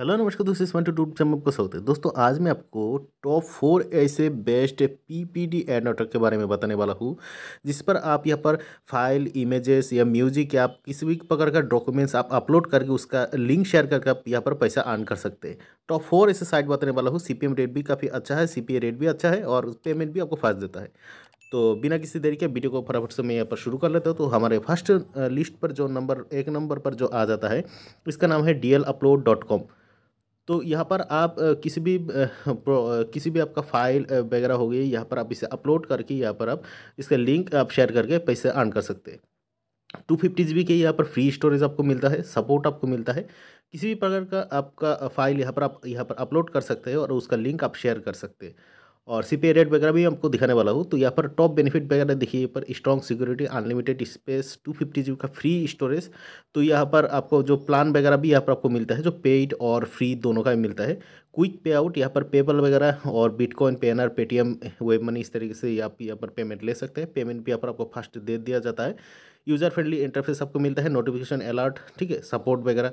hello नमस्कार दोस्तों इस वन टू चैनल आपका स्वागत है दोस्तों आज मैं आपको टॉप फोर ऐसे बेस्ट पीपीडी एड नेटवर्क के बारे में बताने वाला हूँ जिस पर आप यहाँ पर फाइल इमेजेस या म्यूजिक या आप किसी भी प्रकार का डॉक्यूमेंट्स आप अपलोड करके उसका लिंक शेयर करके आप यहाँ पर पैसा अर्न कर सकते हैं टॉप फोर ऐसे साइट बताने वाला हूँ सी रेट भी काफ़ी अच्छा है सी रेट भी अच्छा है और पेमेंट भी आपको फास्ट देता है तो बिना किसी देरी के वीडियो को फटाफट से मैं यहाँ पर शुरू कर लेता हूँ तो हमारे फर्स्ट लिस्ट पर जो नंबर एक नंबर पर जो आ जाता है इसका नाम है डी अपलोड डॉट कॉम तो यहाँ पर आप किसी भी किसी भी आपका फाइल वगैरह हो गई यहाँ पर आप इसे अपलोड करके यहाँ पर आप इसका लिंक आप शेयर करके पैसे अर्न कर सकते हैं टू फिफ्टी जी के यहाँ पर फ्री स्टोरेज आपको मिलता है सपोर्ट आपको मिलता है किसी भी प्रकार का आपका फाइल यहाँ पर आप यहाँ पर अपलोड कर सकते हैं और उसका लिंक आप शेयर कर सकते हैं और सी रेट वगैरह भी आपको दिखाने वाला हूँ तो यहाँ पर टॉप बेनिफिट वगैरह देखिए पर strong security unlimited space two fifty G का फ्री स्टोरेज तो यहाँ पर आपको जो प्लान वगैरह भी यहाँ पर आपको मिलता है जो पेड और फ्री दोनों का भी मिलता है क्विक पे आउट यहाँ पर पेपल वगैरह और बिटकॉइन पे एन पेटीएम वेब मनी इस तरीके से आप यहाँ पर पेमेंट ले सकते हैं पेमेंट भी यहाँ पर आपको फास्ट दे दिया जाता है यूज़र फ्रेंडली इंटरफेस आपको मिलता है नोटिफिकेशन अलर्ट ठीक है सपोर्ट वगैरह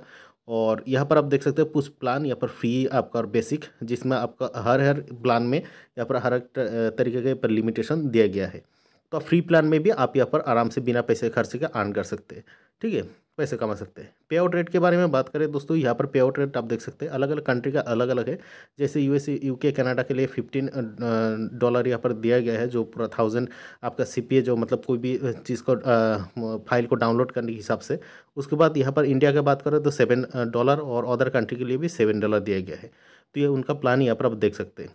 और यहाँ पर आप देख सकते हैं पुश प्लान यहाँ पर फ्री आपका और बेसिक जिसमें आपका हर हर प्लान में यहाँ पर हर एक तरीके के पर लिमिटेशन दिया गया है तो फ्री प्लान में भी आप यहाँ पर आराम से बिना पैसे खर्च के अर्न कर सकते हैं ठीक है पैसे कमा सकते हैं पे आउट रेट के बारे में बात करें दोस्तों यहाँ पर पे आउट रेट आप देख सकते हैं अलग अलग कंट्री का अलग अलग है जैसे यूएस यूके कनाडा के लिए फिफ्टीन डॉलर यहाँ पर दिया गया है जो पूरा थाउजेंड आपका ए जो मतलब कोई भी चीज़ को फाइल को डाउनलोड करने के हिसाब से उसके बाद यहाँ पर इंडिया की बात करें तो सेवन डॉलर और अदर कंट्री के लिए भी सेवन डॉलर दिया गया है तो ये उनका प्लान यहाँ पर आप देख सकते हैं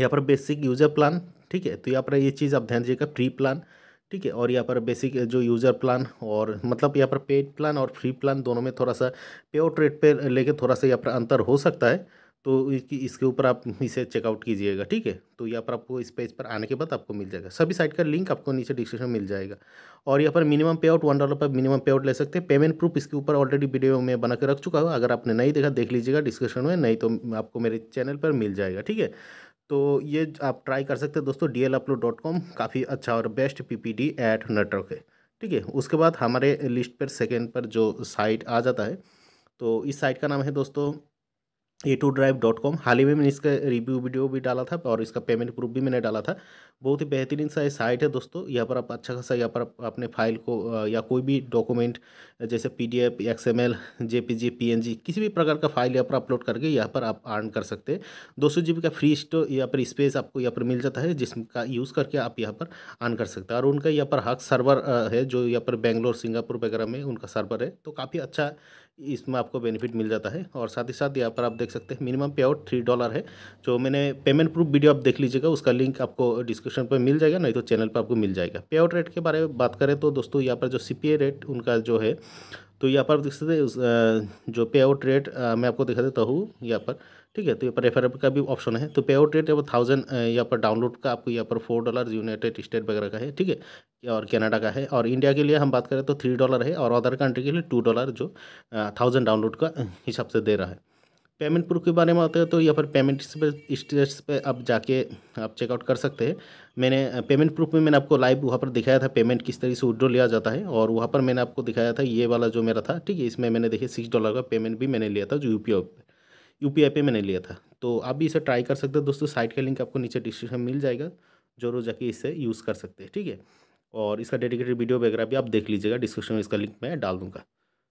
यहाँ पर बेसिक यूजर प्लान ठीक है तो यहाँ पर ये चीज़ आप ध्यान दीजिएगा प्री प्लान ठीक है और यहाँ पर बेसिक जो यूज़र प्लान और मतलब यहाँ पर पेड प्लान और फ्री प्लान दोनों में थोड़ा सा पे आउट रेट पर लेके थोड़ा सा यहाँ पर अंतर हो सकता है तो इसके ऊपर आप इसे चेकआउट कीजिएगा ठीक है तो यहाँ पर आपको इस पेज पर आने के बाद आपको मिल जाएगा सभी साइट का लिंक आपको नीचे डिस्क्रिप्शन मिल जाएगा और यहाँ पर minimum pay out one dollar पर मिनिमम पे आउट ले सकते हैं पेमेंट प्रूफ इसके ऊपर ऑलरेडी वीडियो में बना के रख चुका हूँ अगर आपने नहीं देखा देख लीजिएगा डिस्क्रिप्शन में नहीं तो आपको मेरे चैनल पर मिल जाएगा ठीक है तो ये आप ट्राई कर सकते हैं दोस्तों D L upload dot com काफ़ी अच्छा और best P P D ad network है ठीक है उसके बाद हमारे लिस्ट पर सेकेंड पर जो साइट आ जाता है तो इस साइट का नाम है दोस्तों A two drive dot com हाल ही में मैंने इसका रिव्यू वीडियो भी डाला था और इसका पेमेंट प्रूफ भी मैंने डाला था बहुत ही बेहतरीन सा साइट है दोस्तों यहाँ पर आप अच्छा खासा यहाँ पर आप अपने फाइल को या कोई भी डॉक्यूमेंट जैसे P D F X M L J P G P N G किसी भी प्रकार का फाइल यहाँ पर अपलोड करके यहाँ पर आप अर्न कर सकते हैं दो सौ जी बी का फ्री स्टो यहाँ पर स्पेस आपको यहाँ पर मिल जाता है जिसका यूज़ करके आप यहाँ पर अर्न कर सकते हैं और उनका यहाँ पर हक सर्वर है जो यहाँ पर बेंगलोर सिंगापुर वगैरह में उनका सर्वर है तो काफ़ी अच्छा इसमें आपको बेनिफिट मिल जाता है और साथ ही साथ यहाँ पर आप देख सकते हैं minimum pay out three dollar है जो मैंने पेमेंट प्रूफ वीडियो आप देख लीजिएगा उसका लिंक आपको डिस्क्रिप्शन पर मिल जाएगा नहीं तो चैनल पर आपको मिल जाएगा पे आउट रेट के बारे में बात करें तो दोस्तों यहाँ पर जो सी रेट उनका जो है तो यहाँ पर देख सकते जो पे आउट रेट मैं आपको दिखा देता हूँ यहाँ पर ठीक है तो ये पर रेफर का भी ऑप्शन है तो पे आउट रेट थाउजेंड यहाँ पर डाउनलोड का आपको यहाँ पर फोर डॉलर यूनाइटेड स्टेट वगैरह का है ठीक है और कनाडा का है और इंडिया के लिए हम बात करें तो थ्री डॉलर है और अदर कंट्री के लिए टू डॉलर जो थाउजेंड डाउनलोड का हिसाब से दे रहा है पेमेंट प्रूफ के बारे में आते हैं तो यहाँ पर पेमेंट स्टेट्स पे आप जाके आप चेकआउट कर सकते हैं मैंने पेमेंट प्रूफ में मैंने आपको लाइव वहाँ पर दिखाया था पेमेंट किस तरीके से विड्रो लिया जाता है और वहाँ पर मैंने आपको दिखाया था ये वाला जो मेरा था ठीक है इसमें मैंने देखिए सिक्स डॉलर का पेमेंट भी मैंने लिया था जो U P I U P पे मैंने लिया था तो आप भी इसे ट्राई कर सकते हो दोस्तों साइट का लिंक आपको नीचे डिस्क्रिप्शन मिल जाएगा जरूर जाके इसे यूज़ कर सकते हैं ठीक है और इसका डेडिकेटेड वीडियो वगैरह भी आप देख लीजिएगा डिस्क्रिप्शन में इसका लिंक मैं डाल दूँगा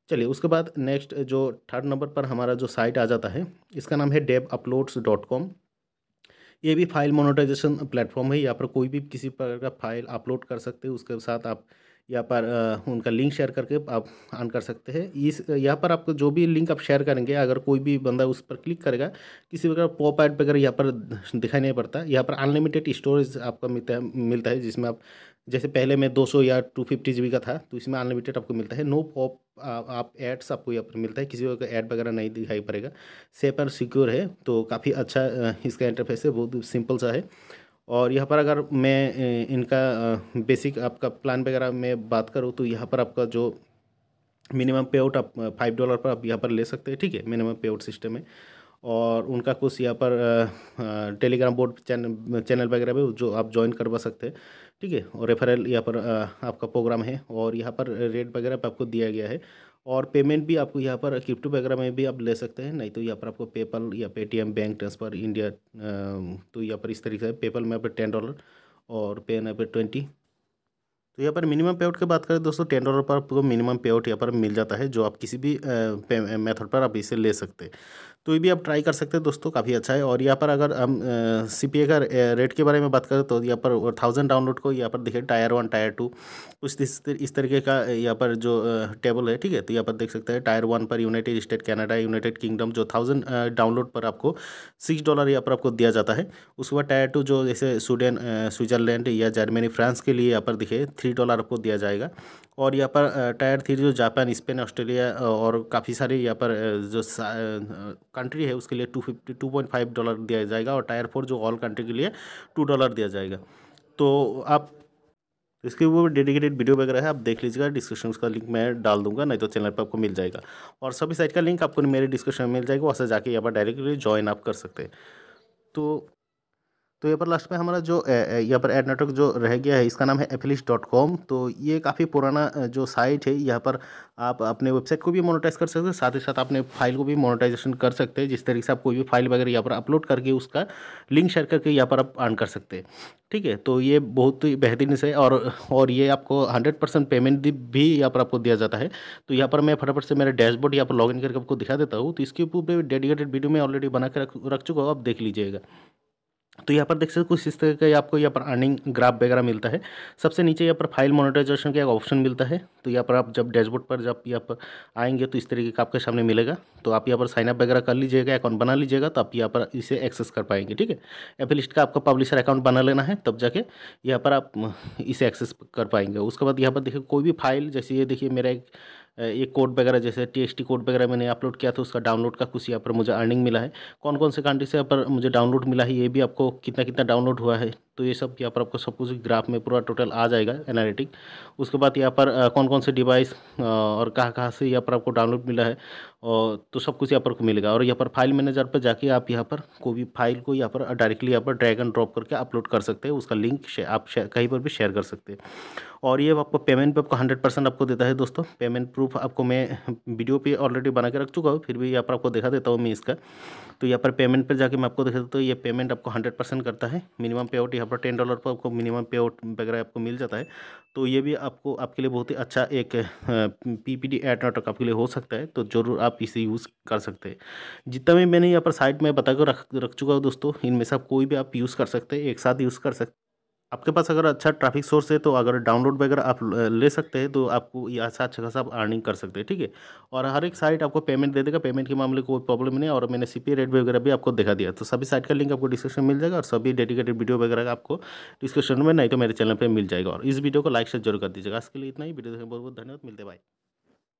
चलिए उसके बाद नेक्स्ट जो थर्ड नंबर पर हमारा जो साइट आ जाता है इसका नाम है डेब अपलोड्स डॉट कॉम ये भी फाइल मोनोटाइजेशन प्लेटफॉर्म है यहाँ पर कोई भी किसी प्रकार का फाइल अपलोड कर सकते हैं उसके साथ आप यहाँ पर उनका लिंक शेयर करके आप ऑन कर सकते हैं इस यहाँ पर आपको जो भी लिंक आप शेयर करेंगे अगर कोई भी बंदा उस पर क्लिक करेगा किसी प्रकार पॉप एड वगैरह यहाँ पर दिखाई नहीं पड़ता यहाँ पर अनलिमिटेड स्टोरेज आपका मिलता है मिलता है जिसमें आप जैसे पहले में 200 या 250 फिफ्टी का था तो इसमें अनलिमिटेड आपको मिलता है नो पॉप आप एड्स आपको यहाँ पर मिलता है किसी का ऐड वगैरह नहीं दिखाई पड़ेगा सेफ और सिक्योर है तो काफ़ी अच्छा इसका इंटरफेस है बहुत सिंपल सा है और यहाँ पर अगर मैं इनका बेसिक आपका प्लान वगैरह में बात करूँ तो यहाँ पर आपका जो मिनिमम पे आउट आप फाइव डॉलर पर आप यहाँ पर ले सकते हैं ठीक है मिनिमम पे आउट सिस्टम है और उनका कुछ यहाँ पर टेलीग्राम बोर्ड चैनल चैनल वगैरह भी जो आप ज्वाइन करवा सकते हैं ठीक है और रेफरल यहाँ पर आपका प्रोग्राम है और यहाँ पर रेट वगैरह आपको दिया गया है और पेमेंट भी आपको यहाँ पर क्रिप्टो वगैरह में भी आप ले सकते हैं नहीं तो यहाँ पर आपको पेपल या पेटीएम बैंक ट्रांसफ़र इंडिया तो यहाँ पर इस तरीके से पेपल में आप टेन डॉलर और पेन ऐप ट्वेंटी तो यहाँ पर मिनिमम पेआउट की बात करें दोस्तों टेन डॉलर पर आपको मिनिमम पेआउट यहाँ पर मिल जाता है जो आप किसी भी मेथड पर आप इसे ले सकते हैं तो ये भी आप ट्राई कर सकते हैं दोस्तों काफ़ी अच्छा है और यहाँ पर अगर हम सी पी ए का रेट के बारे में बात करें तो यहाँ पर थाउजेंड डाउनलोड को यहाँ पर देखिए टायर वन टायर टू उस इस तरीके का यहाँ पर जो टेबल है ठीक है तो यहाँ पर देख सकते हैं टायर वन पर United State Canada United Kingdom जो थाउजेंड डाउनलोड पर आपको सिक्स डॉलर यहाँ पर आपको दिया जाता है उसके बाद टायर टू जो जैसे स्वीडन स्विट्जरलैंड या जर्मनी फ्रांस के लिए यहाँ पर दिखे थ्री डॉलर आपको दिया जाएगा और यहाँ पर टायर थ्री जो जापान स्पेन ऑस्ट्रेलिया और काफ़ी सारे यहाँ पर जो कंट्री है उसके लिए two fifty two point five dollar दिया जाएगा और टायर फोर जो ऑल कंट्री के लिए टू डॉलर दिया जाएगा तो आप इसके वो डेडिकेटेड वीडियो वगैरह है आप देख लीजिएगा डिस्क्रिप्शन उसका लिंक मैं डाल दूंगा नहीं तो चैनल पर आपको मिल जाएगा और सभी साइट का लिंक आपको मेरे डिस्क्रिप्शन में मिल जाएगा वहाँ से जाके यहाँ पर डायरेक्टली ज्वाइन आप कर सकते हैं तो तो यहाँ पर लास्ट में हमारा जो यहाँ पर एड नेटवर्क जो रह गया है इसका नाम है एफिलिश डॉट कॉम तो ये काफ़ी पुराना जो साइट है यहाँ पर आप अपने वेबसाइट को भी मोनेटाइज कर सकते हैं साथ ही साथ अपने फाइल को भी मोनेटाइजेशन कर सकते हैं जिस तरीके से आप कोई भी फाइल वगैरह यहाँ पर अपलोड करके उसका लिंक शेयर करके यहाँ पर आप अर्न कर सकते हैं ठीक है तो ये बहुत ही बेहतरीन से और और ये आपको हंड्रेड परसेंट पेमेंट भी यहाँ पर आपको दिया जाता है तो यहाँ पर मैं फटाफट से मेरा डैशबोर्ड यहाँ पर इन करके आपको दिखा देता हूँ तो इसके ऊपर डेडिकेटेड वीडियो मैं ऑलरेडी बना के रख रख चुका हूँ आप देख लीजिएगा तो यहाँ पर देख सकते कुछ इस तरह का आपको यहाँ पर अर्निंग ग्राफ वगैरह मिलता है सबसे नीचे यहाँ पर फाइल मोनिटाइजेशन का एक ऑप्शन मिलता है तो यहाँ पर आप जब डैशबोर्ड पर जब यहाँ पर आएंगे तो इस तरीके का आपके सामने मिलेगा तो आप यहाँ पर साइनअप वगैरह कर लीजिएगा अकाउंट बना लीजिएगा तो आप यहाँ पर इसे एक्सेस कर पाएंगे ठीक है एफिलिस्ट का आपका पब्लिशर अकाउंट बना लेना है तब जाके यहाँ पर आप इसे एक्सेस कर पाएंगे उसके बाद यहाँ पर देखिए कोई भी फाइल जैसे ये देखिए मेरा एक ये कोड वगैरह जैसे टी कोड वगैरह मैंने अपलोड किया था उसका डाउनलोड का कुछ यहाँ पर मुझे अर्निंग मिला है कौन कौन से कंट्री से यहाँ पर मुझे डाउनलोड मिला है ये भी आपको कितना कितना डाउनलोड हुआ है तो ये सब यहाँ पर आपको सब कुछ ग्राफ में पूरा टोटल आ जाएगा एनालिटिक उसके बाद यहाँ पर कौन कौन से डिवाइस और कहाँ कहाँ से यहाँ पर आपको डाउनलोड मिला है और तो सब कुछ यहाँ पर को मिलेगा और यहाँ पर फाइल मैनेजर पर जाके आप यहाँ पर कोई भी फाइल को यहाँ पर डायरेक्टली यहाँ पर ड्रैग एंड ड्रॉप करके अपलोड कर सकते हैं उसका लिंक आप कहीं पर भी शेयर कर सकते हैं और ये आपको पेमेंट पे आपको हंड्रेड परसेंट आपको देता है दोस्तों पेमेंट प्रूफ आपको मैं वीडियो पे ऑलरेडी बना के रख चुका हूँ फिर भी यहाँ पर आपको दिखा देता हूँ मैं इसका तो यहाँ पर पेमेंट पर जाके मैं आपको दिखा देता हूँ ये पेमेंट आपको हंड्रेड परसेंट करता है मिनिमम पे आउट यहाँ पर टेन डॉलर पर आपको मिनिमम पे आउट वगैरह आपको मिल जाता है तो ये भी आपको आपके लिए बहुत ही अच्छा एक पी पी डी एड आपके लिए हो सकता है तो ज़रूर आप इसे यूज़ कर सकते हैं जितना भी मैंने यहाँ पर साइट में बता कर रख रख चुका हूँ दोस्तों इनमें से आप कोई भी आप यूज़ कर सकते हैं एक साथ यूज़ कर सकते आपके पास अगर अच्छा ट्रैफिक सोर्स है तो अगर डाउनलोड वगैरह आप ले सकते हैं तो आपको ये अच्छा अच्छा खासा आप अर्निंग कर सकते हैं ठीक है और हर एक साइट आपको पेमेंट दे देगा पेमेंट के मामले कोई प्रॉब्लम नहीं है और मैंने सी रेट वगैरह भी आपको दिखा दिया तो सभी साइट का लिंक आपको डिस्क्रिप्शन मिल जाएगा और सभी डेडिकेटेड वीडियो वगैरह आपको डिस्क्रिप्शन में नहीं तो मेरे चैनल पर मिल जाएगा और इस वीडियो को लाइक शेयर जरूर कर दीजिएगा इसके लिए इतना ही वीडियो देखने बहुत बहुत धन्यवाद मिलते भाई